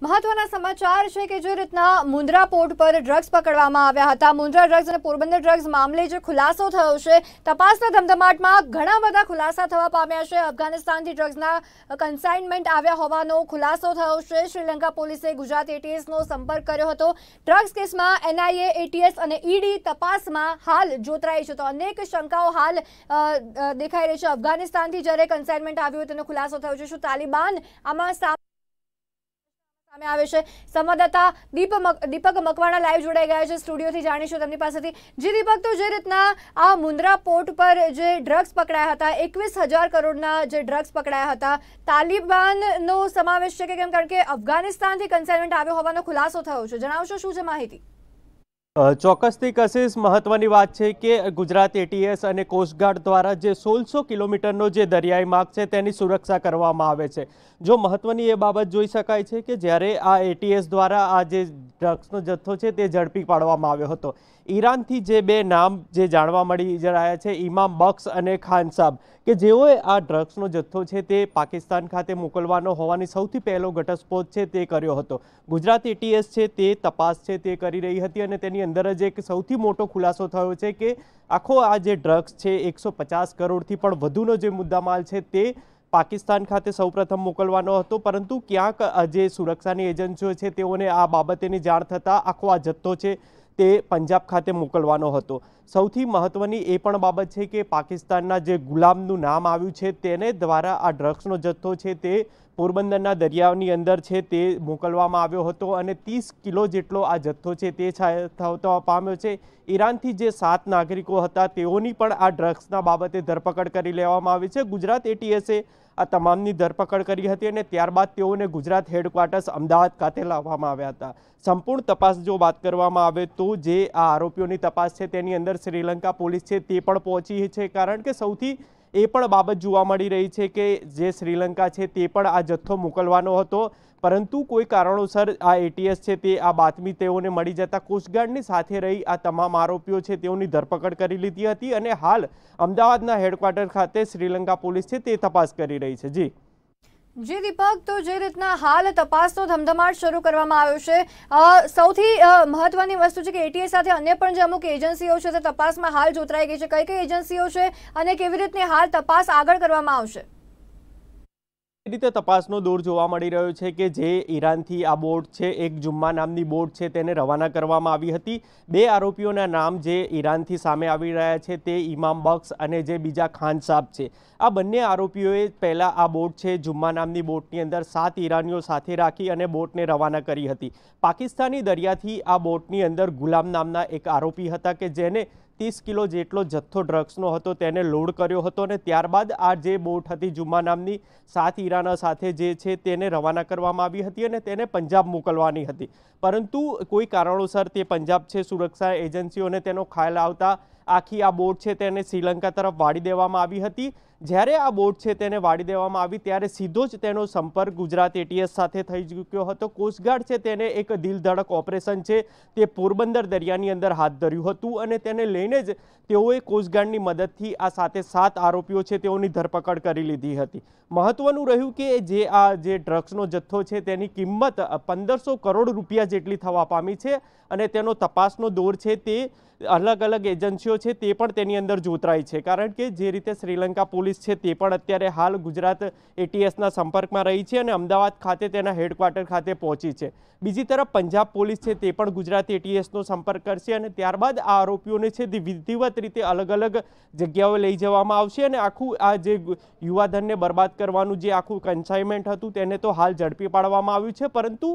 મહત્વના સમાચાર છે કે જે રીતના મુન્દ્રા પોર્ટ પર ડ્રગ્સ પકડવામાં આવ્યા હતા મુન્દ્રા ડ્રગ્સ અને પોરબંદર ડ્રગ્સ મામલે જે ખુલાસો થયો છે તપાસના ધમધમાટમાં ઘણા બધા ખુલાસા થવા પામ્યા છે અફઘાનિસ્તાનથી ડ્રગ્સના કન્સાઇનમેન્ટ આવ્યા હોવાનો ખુલાસો થયો છે શ્રીલંકા પોલીસે ગુજરાત એટીએસનો સંપર્ક કર્યો હતો ડ્રગ્સ કેસમાં એનઆઈએ એટીએસ અને ઈડી e તપાસમાં હાલ જોતરાઈ છે તો અનેક શંકાઓ હાલ દેખાઈ રહી છે અફઘાનિસ્તાનથી જ્યારે કન્સાઇનમેન્ટ આવ્યું તેનો ખુલાસો થયો છે શું તાલિબાન આમાં સામે આવે છે સંવાદદાતા દીપક મકવાણા લાઈવ જોડાઈ ગયા છે સ્ટુડિયોથી જાણીશું તેમની પાસેથી જે દીપક તો જે રીતના આ મુન્દ્રા પોર્ટ પર જે ડ્રગ્સ પકડાયા હતા એકવીસ હજાર કરોડના જે ડ્રગ્સ પકડાયા હતા તાલિબાનનો સમાવેશ છે કે કેમ કારણ કે અફઘાનિસ્તાનથી કન્સાઇનમેન્ટ આવ્યો હોવાનો ખુલાસો થયો છે જણાવશો શું છે માહિતી ચોક્કસથી કશિશ મહત્વની વાત છે કે ગુજરાત એટીએસ અને કોસ્ટગાર્ડ દ્વારા જે સોળસો કિલોમીટરનો જે દરિયાઈ માર્ગ છે તેની સુરક્ષા કરવામાં આવે છે જો મહત્વની એ બાબત જોઈ શકાય છે કે જ્યારે આ એટીએસ દ્વારા આ જે ડ્રગ્સનો જથ્થો છે તે ઝડપી પાડવામાં આવ્યો હતો ઈરાનથી જે બે નામ જે જાણવા મળી રહ્યા છે ઇમામ બક્ષ અને ખાન સાબ કે જેઓએ આ ડ્રગ્સનો જથ્થો છે તે પાકિસ્તાન ખાતે મોકલવાનો હોવાની સૌથી પહેલો ઘટસ્ફોટ છે તે કર્યો હતો ગુજરાત એટીએસ છે તે તપાસ છે તે કરી રહી હતી અને તેની અંદર જ એક સૌથી મોટો ખુલાસો થયો છે કે આખો આ જે ડ્રગ્સ છે એકસો પચાસ કરોડથી પણ વધુનો જે મુદ્દામાલ છે તે પાકિસ્તાન ખાતે સૌપ્રથમ મોકલવાનો હતો પરંતુ ક્યાંક જે સુરક્ષાની એજન્સીઓ છે તેઓને આ બાબતેની જાણ થતાં આખો આ જથ્થો છે તે પંજાબ ખાતે મોકલવાનો હતો સૌથી મહત્વની એ પણ બાબત છે કે પાકિસ્તાનના જે ગુલામનું નામ આવ્યું છે તેને દ્વારા આ ડ્રગ્સનો જથ્થો છે તે પોરબંદરના દરિયાની અંદર છે તે મોકલવામાં આવ્યો હતો અને ત્રીસ કિલો જેટલો આ જથ્થો છે તે થવા પામ્યો છે ઈરાનથી જે સાત નાગરિકો હતા તેઓની પણ આ ડ્રગ્સના બાબતે ધરપકડ કરી લેવામાં આવી છે ગુજરાત એટીએસે આ તમામની ધરપકડ કરી હતી અને ત્યારબાદ તેઓને ગુજરાત હેડક્વાર્ટર્સ અમદાવાદ ખાતે લાવવામાં આવ્યા હતા સંપૂર્ણ તપાસ જો વાત કરવામાં આવે તો જે આ આરોપીઓની તપાસ છે તેની અંદર શ્રીલંકા પોલીસ છે તે પણ પહોંચી છે કારણ કે સૌથી એ પણ બાબત જોવા મળી રહી છે કે જે શ્રીલંકા છે તે પણ આ જથ્થો મોકલવાનો હતો પરંતુ કોઈ કારણોસર આ એટીએસ છે તે આ બાતમી તેઓને મળી જતા કોસ્ટગાર્ડની સાથે રહી આ તમામ આરોપીઓ છે તેઓની ધરપકડ કરી લીધી હતી અને હાલ અમદાવાદના હેડક્વાર્ટર ખાતે શ્રીલંકા પોલીસ છે તે તપાસ કરી રહી છે જી જી દીપક તો જે રીતના હાલ તપાસનો ધમધમાટ શરૂ કરવામાં આવ્યો છે સૌથી મહત્વની વસ્તુ છે કે એટીએ સાથે અન્ય પણ જે અમુક એજન્સીઓ છે તે તપાસમાં હાલ જોતરાઈ ગઈ છે કઈ કઈ એજન્સીઓ છે અને કેવી રીતની હાલ તપાસ આગળ કરવામાં આવશે રીતે તપાસનો દોર જોવા મળી રહ્યો છે કે જે ઈરાનથી આ બોટ છે એક જુમ્મા નામની બોટ છે તેને રવાના કરવામાં આવી હતી બે આરોપીઓના નામ જે ઈરાનથી સામે આવી રહ્યા છે તે ઇમામ બક્ષ અને જે બીજા ખાન સાબ છે આ બંને આરોપીઓએ પહેલાં આ બોટ છે જુમ્મા નામની બોટની અંદર સાત ઈરાનીઓ સાથે રાખી અને બોટને રવાના કરી હતી પાકિસ્તાની દરિયાથી આ બોટની અંદર ગુલામ નામના એક આરોપી હતા કે જેને ત્રીસ કિલો જેટલો જથ્થો ડ્રગ્સનો હતો તેને લોડ કર્યો હતો અને ત્યારબાદ આ જે બોટ હતી જુમ્મા નામની સાત ઈરાના સાથે જે છે તેને રવાના કરવામાં આવી હતી અને તેને પંજાબ મોકલવાની હતી પરંતુ કોઈ કારણોસર તે પંજાબ છે સુરક્ષા એજન્સીઓને તેનો ખ્યાલ આવતા આખી આ બોટ છે તેને શ્રીલંકા તરફ વાળી દેવામાં આવી હતી જ્યારે આ બોટ છે તેને વાળી દેવામાં આવી ત્યારે સીધો જ તેનો સંપર્ક ગુજરાત એટીએસ સાથે થઈ ચૂક્યો હતો કોસ્ટગાર્ડ છે તેને એક દિલધડક ઓપરેશન છે તે પોરબંદર દરિયાની અંદર હાથ ધર્યું હતું અને તેને લઈને જ તેઓએ કોસ્ટગાર્ડની મદદથી આ સાથે સાત આરોપીઓ છે તેઓની ધરપકડ કરી લીધી હતી મહત્વનું રહ્યું કે જે આ જે ડ્રગ્સનો જથ્થો છે તેની કિંમત પંદરસો કરોડ રૂપિયા જેટલી થવા પામી છે અને તેનો તપાસનો દોર છે તે અલગ અલગ એજન્સીઓ છે તે પણ તેની અંદર જોતરાય છે કારણ કે જે રીતે શ્રીલંકા પોલીસ છે તે પણ અત્યારે હાલ ગુજરાત એટીએસના સંપર્કમાં રહી છે અને અમદાવાદ ખાતે તેના હેડક્વાર્ટર ખાતે પહોંચી છે બીજી તરફ પંજાબ પોલીસ છે તે પણ ગુજરાત એટીએસનો સંપર્ક કરશે અને ત્યારબાદ આ આરોપીઓને છે તે વિધિવત રીતે અલગ અલગ જગ્યાઓ લઈ જવામાં આવશે અને આખું આ જે યુવાધનને બરબાદ કરવાનું જે આખું કન્સાઇનમેન્ટ હતું તેને તો હાલ ઝડપી પાડવામાં આવ્યું છે પરંતુ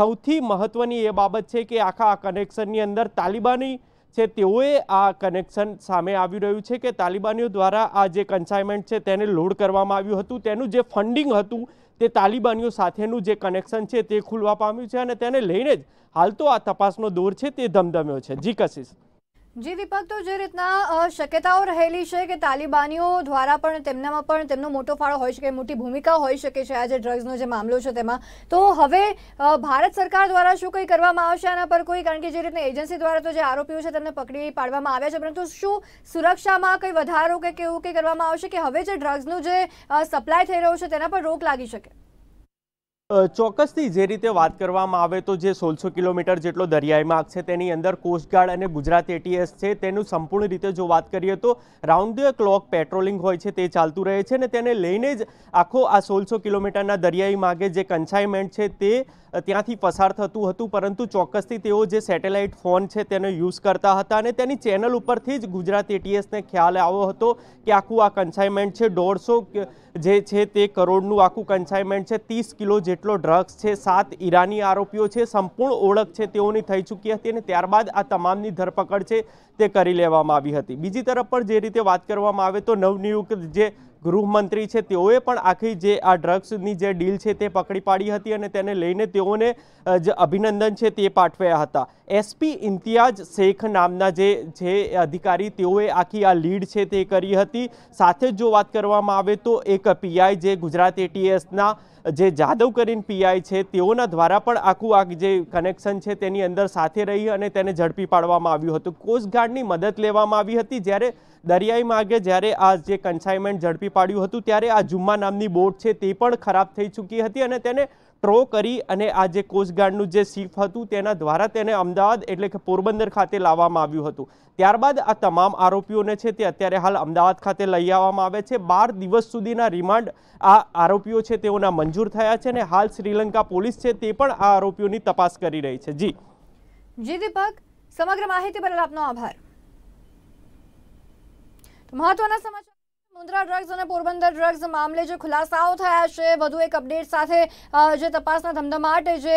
સૌથી મહત્વની એ બાબત છે કે આખા આ કનેક્શનની અંદર તાલિબાની છે તેઓએ આ કનેક્શન સામે આવી રહ્યું છે કે તાલિબાનીઓ દ્વારા આ જે કન્સાઇનમેન્ટ છે તેને લોડ કરવામાં આવ્યું હતું તેનું જે ફંડિંગ હતું તે તાલિબાનીઓ સાથેનું જે કનેક્શન છે તે ખુલવા પામ્યું છે અને તેને લઈને જ હાલ તો આ તપાસનો દોર છે તે ધમધમ્યો છે જી કશિશ જે વિભાગ તો જે રીતના શક્યતાઓ રહેલી છે કે તાલિબાનીઓ દ્વારા પણ તેમનામાં પણ તેમનો મોટો ફાળો હોઈ શકે મોટી ભૂમિકા હોઈ શકે છે આ જે ડ્રગ્સનો જે મામલો છે તેમાં તો હવે ભારત સરકાર દ્વારા શું કંઈ કરવામાં આવશે આના પર કોઈ કારણ કે જે રીતના એજન્સી દ્વારા તો જે આરોપીઓ છે તેમને પકડી પાડવામાં આવ્યા છે પરંતુ શું સુરક્ષામાં કંઈ વધારો કે કેવું કંઈ કરવામાં આવશે કે હવે જે ડ્રગ્સનું જે સપ્લાય થઈ રહ્યો છે તેના પર રોક લાગી શકે ચોક્કસથી જે રીતે વાત કરવામાં આવે તો જે સોળસો કિલોમીટર જેટલો દરિયાઈ માર્ગ છે તેની અંદર કોસ્ટગાર્ડ અને ગુજરાત એટીએસ છે તેનું સંપૂર્ણ રીતે જો વાત કરીએ તો રાઉન્ડ ધ ક્લોક પેટ્રોલિંગ હોય છે તે ચાલતું રહે છે અને તેને લઈને જ આખો આ સોળસો કિલોમીટરના દરિયાઈ માર્ગે જે કન્સાઇનમેન્ટ છે તે ત્યાંથી પસાર થતું હતું પરંતુ ચોક્કસથી તેઓ જે સેટેલાઇટ ફોન છે તેનો યુઝ કરતા હતા અને તેની ચેનલ ઉપરથી જ ગુજરાત એટીએસને ખ્યાલ આવ્યો હતો કે આખું આ કન્સાઇનમેન્ટ છે દોઢસો જે છે તે કરોડનું આખું કન્સાઇનમેન્ટ છે ત્રીસ કિલો જે જેટલો ડ્રગ્સ છે સાત ઈરાની આરોપીઓ છે સંપૂર્ણ ઓળખ છે તેઓની થઈ ચૂકી હતી અને ત્યારબાદ આ તમામની ધરપકડ છે તે કરી લેવામાં આવી હતી બીજી તરફ પણ જે રીતે વાત કરવામાં આવે તો નવનિયુક્ત જે ગૃહમંત્રી છે તેઓએ પણ આખી જે આ ડ્રગ્સની જે ડીલ છે તે પકડી પાડી હતી અને તેના લેને તેઓને જે અભિનંદન છે તે પાઠવ્યા હતા એસપી ઇમતીઆજ શેખ નામના જે જે અધિકારી તેઓએ આખી આ લીડ છે તે કરી હતી સાથે જો વાત કરવામાં આવે તો એક પીઆઈ જે ગુજરાત એટીએસ ના જે जाधव કરીને પીઆઈ છે તેઓના દ્વારા પણ આકુ આ જે કનેક્શન છે તેની અંદર સાથે રહી અને તેને જડપી પાડવામાં આવ્યું હતું કોસ્ટ ガード ની મદદ લેવામાં આવી હતી જ્યારે દરિયાઈ માર્ગે જ્યારે આ જે કન્સાઈનમેન્ટ જડ ઝડપી પાડ્યું હતું ત્યારે આ જુમ્મા નામની બોટ છે તે પણ ખરાબ થઈ ચૂકી હતી અને તેને ટ્રો કરી અને આ જે કોસ્ટગાર્ડનું જે શિપ હતું તેના દ્વારા તેને અમદાવાદ એટલે કે પોરબંદર ખાતે લાવવામાં આવ્યું હતું ત્યારબાદ આ તમામ આરોપીઓને છે તે અત્યારે હાલ અમદાવાદ ખાતે લઈ આવવામાં આવે છે બાર દિવસ સુધીના રિમાન્ડ આ આરોપીઓ છે તેઓના મંજૂર થયા છે અને હાલ શ્રીલંકા પોલીસ છે તે પણ આ આરોપીઓની તપાસ કરી રહી છે જી જી દીપક સમગ્ર માહિતી બદલ આપનો આભાર મહત્વના સમાચાર મુન્દ્રા ડ્રગ્સ અને પોરબંદર ડ્રગ્સ મામલે જે ખુલાસાઓ થયા છે વધુ એક અપડેટ સાથે જે તપાસના ધમધમાટ જે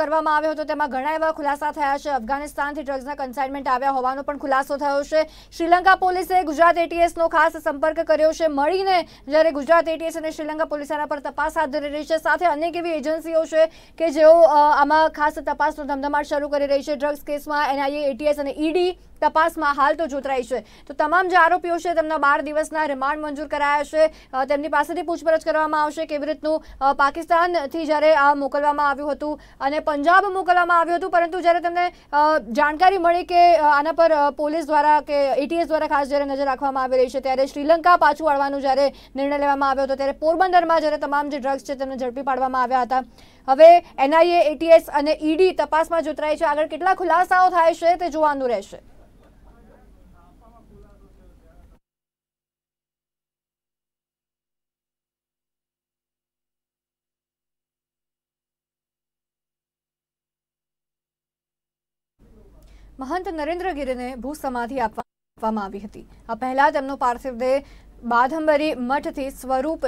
કરવામાં આવ્યો હતો તેમાં ઘણા એવા ખુલાસા થયા છે અફઘાનિસ્તાનથી ડ્રગ્સના કન્સાઇનમેન્ટ આવ્યા હોવાનો પણ ખુલાસો થયો છે શ્રીલંકા પોલીસે ગુજરાત એટીએસનો ખાસ સંપર્ક કર્યો છે મળીને જ્યારે ગુજરાત એટીએસ અને શ્રીલંકા પોલીસ આના પર તપાસ હાથ ધરી રહી છે સાથે અનેક એવી એજન્સીઓ છે કે જેઓ આમાં ખાસ તપાસનો ધમધમાટ શરૂ કરી રહી છે ડ્રગ્સ કેસમાં એનઆઈએ એટીએસ અને ઈડી e તપાસમાં હાલ તો જોતરાઈ છે તો તમામ જે આરોપીઓ છે તેમના બાર દિવસના રિમાન્ડ રિમાન્ડ મંજૂર કરાયા છે તેમની પાસેથી પૂછપરછ કરવામાં આવશે કેવી રીતનું પાકિસ્તાનથી જ્યારે આ મોકલવામાં આવ્યું હતું અને પંજાબ મોકલવામાં આવ્યું હતું પરંતુ જ્યારે તમને જાણકારી મળી કે આના પર પોલીસ દ્વારા કે એટીએસ e દ્વારા ખાસ જ્યારે નજર રાખવામાં આવી રહી છે ત્યારે શ્રીલંકા પાછું વળવાનું જ્યારે નિર્ણય લેવામાં આવ્યો હતો ત્યારે પોરબંદરમાં જ્યારે તમામ જે ડ્રગ્સ છે તેમને ઝડપી પાડવામાં આવ્યા હતા હવે એનઆઈએ એટીએસ અને ઈડી e તપાસમાં જોતરાય છે આગળ કેટલા ખુલાસાઓ થાય છે તે જોવાનું રહેશે મહંત નરેન્દ્ર ગીરીને ભૂસમાધિ આપવામાં આવી હતી આ પહેલા તેમનો પાર્થિવ દેહ બાધંબરી મઠથી સ્વરૂપ